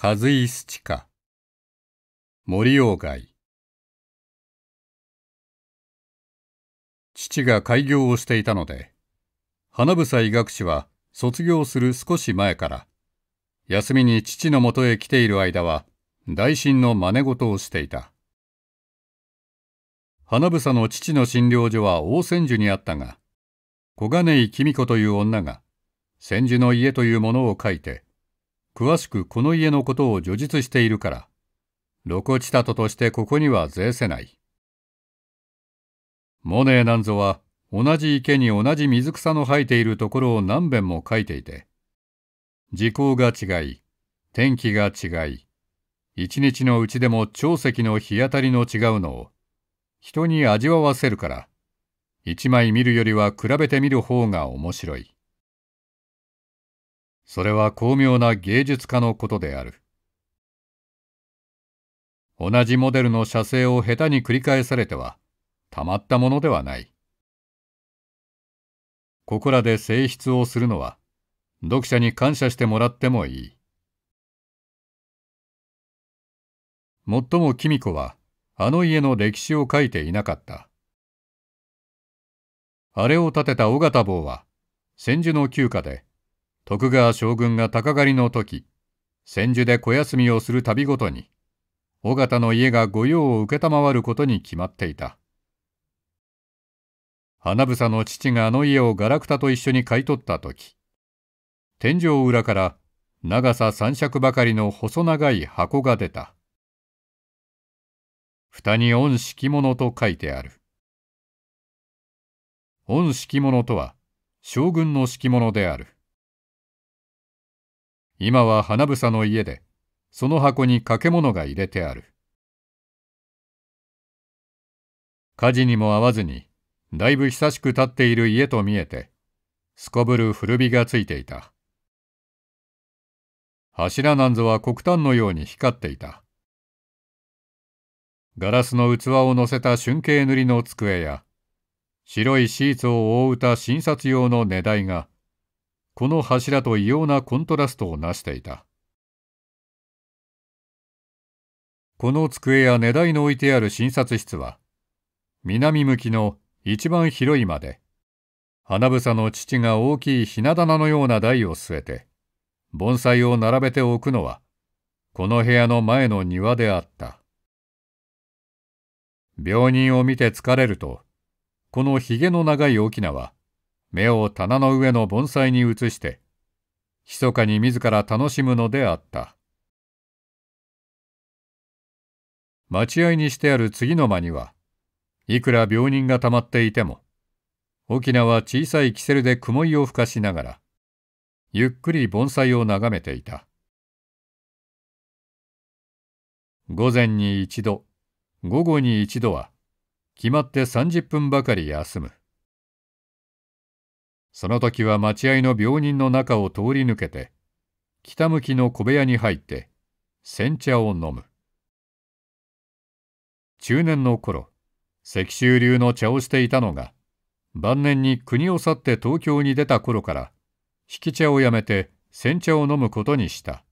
カズイスチカ森鴎外父が開業をしていたので花房医学士は卒業する少し前から休みに父のもとへ来ている間は大臣の真似事をしていた花房の父の診療所は大千住にあったが小金井公子という女が千住の家というものを書いて詳しくこの家のことを叙述しているから、露骨地里としてここには税せない。モネーなんぞは同じ池に同じ水草の生えているところを何遍も書いていて、時効が違い、天気が違い、一日のうちでも潮石の日当たりの違うのを人に味わわせるから、一枚見るよりは比べてみる方が面白い。それは巧妙な芸術家のことである。同じモデルの写生を下手に繰り返されては、たまったものではない。ここらで性質をするのは、読者に感謝してもらってもいい。もっとも公子は、あの家の歴史を書いていなかった。あれを建てた尾形坊は、千住の旧家で、徳川将軍が鷹狩りの時千住で小休みをする度ごとに尾形の家が御用を承ることに決まっていた花房の父があの家をガラクタと一緒に買い取った時天井裏から長さ三尺ばかりの細長い箱が出た蓋に「御敷物」と書いてある御敷物とは将軍の敷物である今は花房の家でその箱に掛物が入れてある火事にも合わずにだいぶ久しく立っている家と見えてすこぶる古火がついていた柱なんぞは黒炭のように光っていたガラスの器を載せた春景塗りの机や白いシーツを覆うた診察用の値台がこの柱と異様なコントラストを成していたこの机や値台の置いてある診察室は南向きの一番広いまで花房の父が大きいひな棚のような台を据えて盆栽を並べておくのはこの部屋の前の庭であった病人を見て疲れるとこのひげの長い翁は目を棚の上の盆栽に移して密かに自ら楽しむのであった待合にしてある次の間にはいくら病人がたまっていても沖縄は小さいキセルで雲いをふかしながらゆっくり盆栽を眺めていた午前に一度午後に一度は決まって30分ばかり休むその時は待合の病人の中を通り抜けて、北向きの小部屋に入って、煎茶を飲む。中年の頃、石州流の茶をしていたのが、晩年に国を去って東京に出た頃から、引き茶をやめて煎茶を飲むことにした。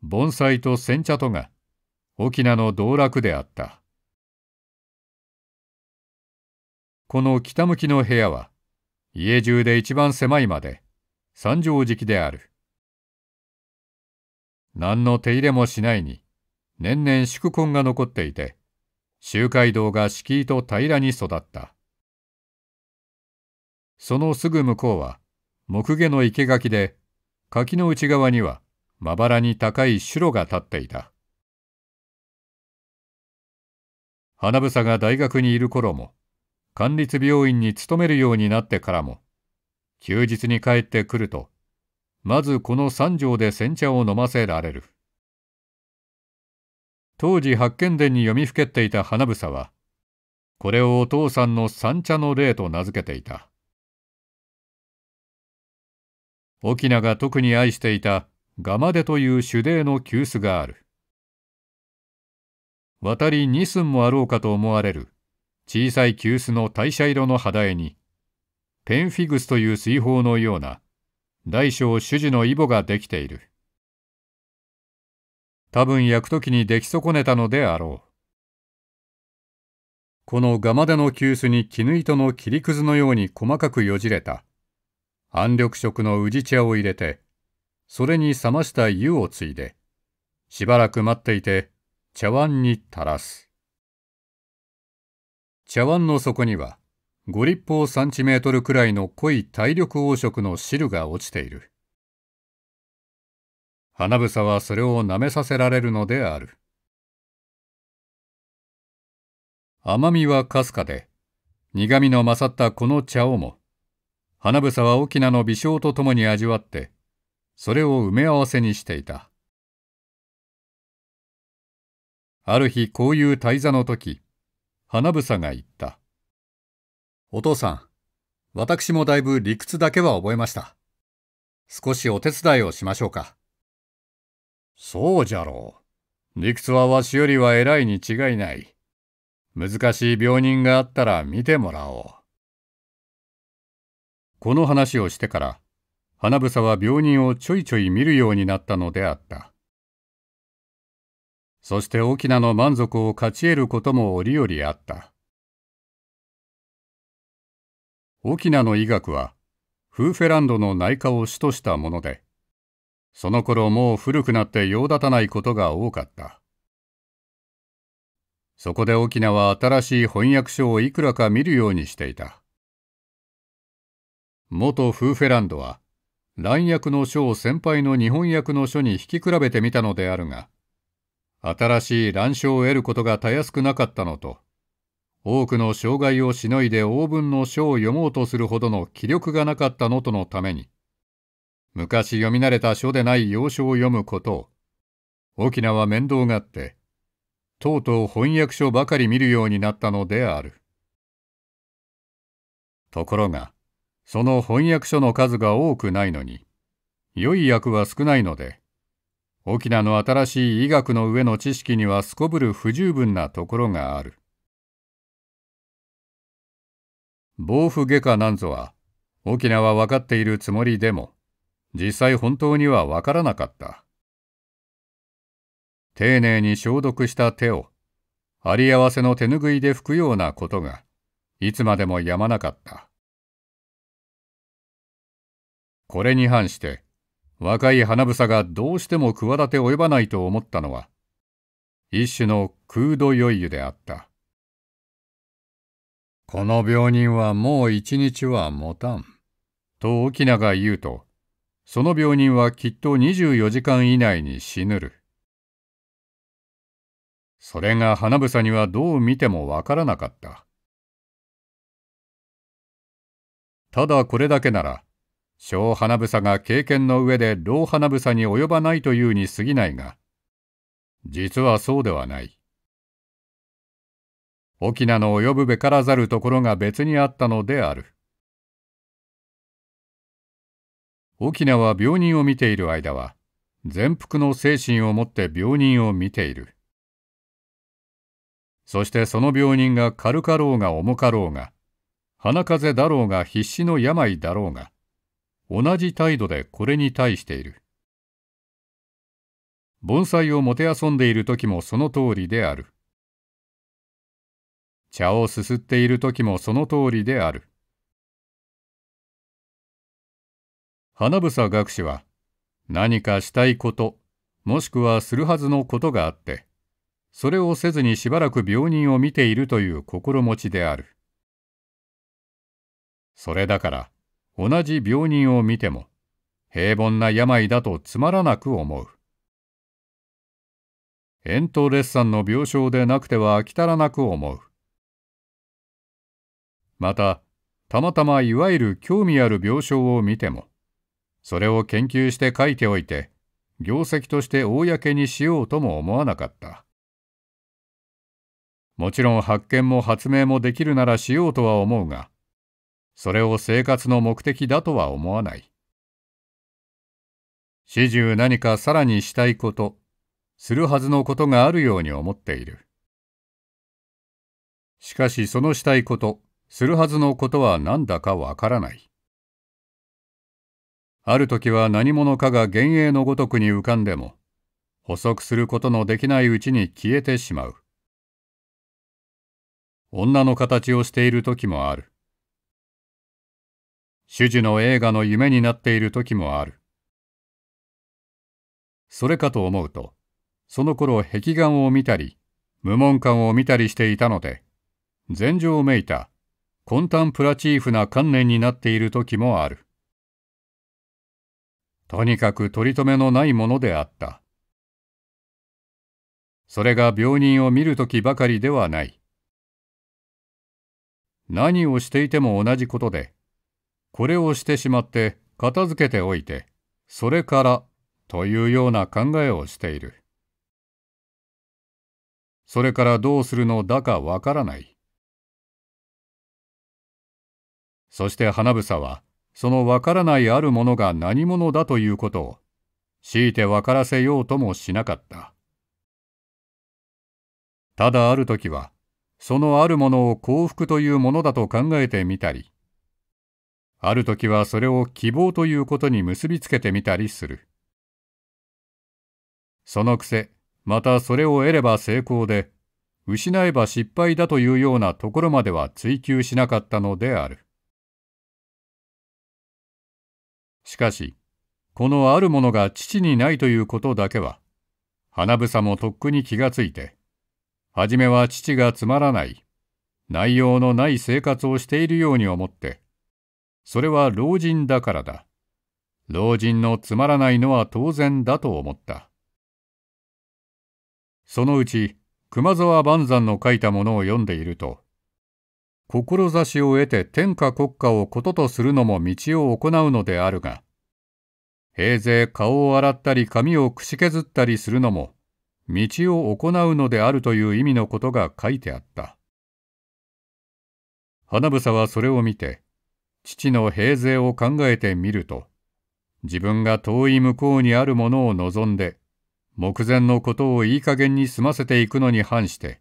盆栽と煎茶とが、沖縄の道楽であった。この北向きの部屋は、家中で一番狭いまで、三畳敷である。何の手入れもしないに、年々宿根が残っていて、周回道が敷居と平らに育った。そのすぐ向こうは、木下の生垣で、柿の内側にはまばらに高い白が立っていた。花房が大学にいる頃も、管立病院に勤めるようになってからも休日に帰ってくるとまずこの三条で煎茶を飲ませられる当時八犬伝に読みふけっていた花房はこれをお父さんの三茶の霊と名付けていた沖縄が特に愛していたガマデという手霊の急須がある渡り2寸もあろうかと思われる小さい急須の代謝色の肌絵に、ペンフィグスという水泡のような、大小種子のイボができている。多分焼くときに出来損ねたのであろう。このガマデの急須に絹糸の切りくずのように細かくよじれた、安緑色の宇治茶を入れて、それに冷ました湯をついで、しばらく待っていて、茶碗に垂らす。茶碗の底には5立方3チメートルくらいの濃い大緑黄色の汁が落ちている花房はそれを舐めさせられるのである甘みはかすかで苦みの勝ったこの茶をも花房は翁の微笑とともに味わってそれを埋め合わせにしていたある日こういう大座の時花房が言った。お父さん、私もだいぶ理屈だけは覚えました。少しお手伝いをしましょうか。そうじゃろう。理屈はわしよりは偉いに違いない。難しい病人があったら見てもらおう。この話をしてから、花房は病人をちょいちょい見るようになったのであった。そして沖縄の満足を勝ち得ることも折々あった沖縄の医学はフーフェランドの内科を主としたものでその頃もう古くなって用立たないことが多かったそこで沖縄は新しい翻訳書をいくらか見るようにしていた元フーフェランドは乱訳の書を先輩の日本訳の書に引き比べてみたのであるが新しい乱賞を得ることがたやすくなかったのと、多くの障害をしのいで応文の書を読もうとするほどの気力がなかったのとのために、昔読み慣れた書でない要書を読むことを、沖縄面倒がって、とうとう翻訳書ばかり見るようになったのである。ところが、その翻訳書の数が多くないのに、良い訳は少ないので、沖縄の新しい医学の上の知識にはすこぶる不十分なところがある防腐外科なんぞは沖縄は分かっているつもりでも実際本当には分からなかった丁寧に消毒した手をあり合わせの手ぬぐいで拭くようなことがいつまでもやまなかったこれに反して若い花房がどうしても企て及ばないと思ったのは一種の空洞酔い湯であったこの病人はもう一日は持たんと沖名が言うとその病人はきっと24時間以内に死ぬるそれが花房にはどう見てもわからなかったただこれだけなら小花房が経験の上で老花房に及ばないというに過ぎないが、実はそうではない。沖縄の及ぶべからざるところが別にあったのである。沖縄は病人を見ている間は、全幅の精神を持って病人を見ている。そしてその病人が軽かろうが重かろうが、鼻風邪だろうが必死の病だろうが、同じ態度でこれに対している盆栽をもてあそんでいる時もその通りである茶をすすっている時もその通りである花房学士は何かしたいこともしくはするはずのことがあってそれをせずにしばらく病人を見ているという心持ちであるそれだから同じ病人を見ても平凡な病だとつまらなく思う。エントレッサンの病床でなくては飽き足らなく思う。また、たまたまいわゆる興味ある病床を見ても、それを研究して書いておいて、業績として公にしようとも思わなかった。もちろん発見も発明もできるならしようとは思うが、それを生活の目的だとは思わない。始終何かさらにしたいこと、するはずのことがあるように思っている。しかしそのしたいこと、するはずのことは何だかわからない。ある時は何者かが幻影のごとくに浮かんでも、補足することのできないうちに消えてしまう。女の形をしている時もある。主樹の映画の夢になっている時もある。それかと思うと、その頃壁眼を見たり、無門館を見たりしていたので、禅情めいた、魂胆プラチーフな観念になっている時もある。とにかく取り留めのないものであった。それが病人を見る時ばかりではない。何をしていても同じことで、これをしてしまって片付けておいてそれからというような考えをしているそれからどうするのだかわからないそして花房はそのわからないあるものが何者だということを強いて分からせようともしなかったただある時はそのあるものを幸福というものだと考えてみたりある時はそれを希望ということに結びつけてみたりする。そのくせ、またそれを得れば成功で、失えば失敗だというようなところまでは追求しなかったのである。しかし、このあるものが父にないということだけは、花房もとっくに気がついて、初めは父がつまらない、内容のない生活をしているように思って、それは老人だからだ。老人のつまらないのは当然だと思った。そのうち熊沢万山の書いたものを読んでいると、志を得て天下国家をこととするのも道を行うのであるが、平勢顔を洗ったり髪をくし削ったりするのも、道を行うのであるという意味のことが書いてあった。花房はそれを見て、父の平勢を考えてみると自分が遠い向こうにあるものを望んで目前のことをいい加減に済ませていくのに反して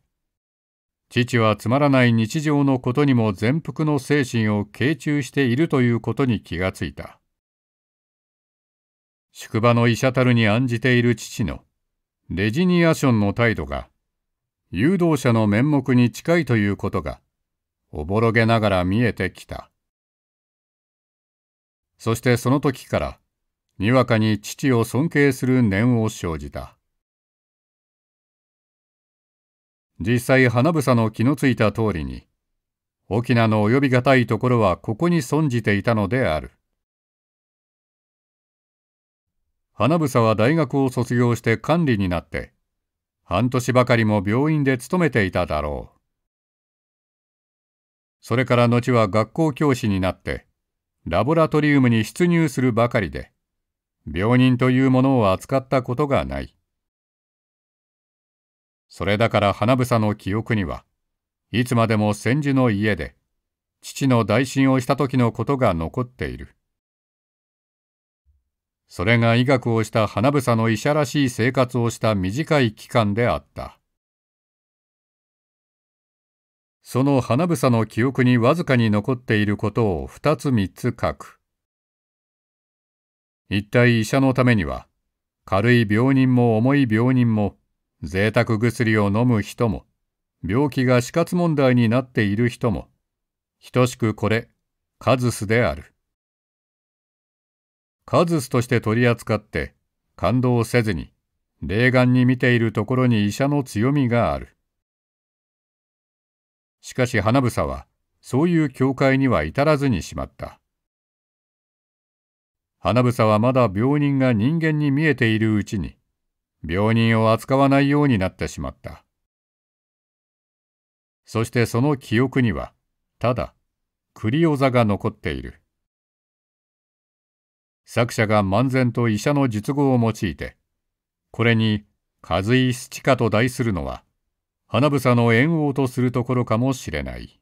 父はつまらない日常のことにも全幅の精神を傾注しているということに気がついた宿場の医者たるに案じている父のレジニアションの態度が誘導者の面目に近いということがおぼろげながら見えてきた。そしてその時からにわかに父を尊敬する念を生じた実際花房の気のついた通りに翁の及び難いところはここに存じていたのである花房は大学を卒業して管理になって半年ばかりも病院で勤めていただろうそれから後は学校教師になってラボラトリウムに出入するばかりで、病人というものを扱ったことがない。それだから花房の記憶には、いつまでも千住の家で、父の代診をした時のことが残っている。それが医学をした花房の医者らしい生活をした短い期間であった。その花房の記憶にわずかに残っていることを2つ3つ書く一体医者のためには軽い病人も重い病人も贅沢薬を飲む人も病気が死活問題になっている人も等しくこれカズスであるカズスとして取り扱って感動せずに霊眼に見ているところに医者の強みがあるしかし花房はそういう教会には至らずにしまった花房はまだ病人が人間に見えているうちに病人を扱わないようになってしまったそしてその記憶にはただ栗尾座が残っている作者が漫然と医者の術語を用いてこれに「和井七花」と題するのは花房の縁王とするところかもしれない。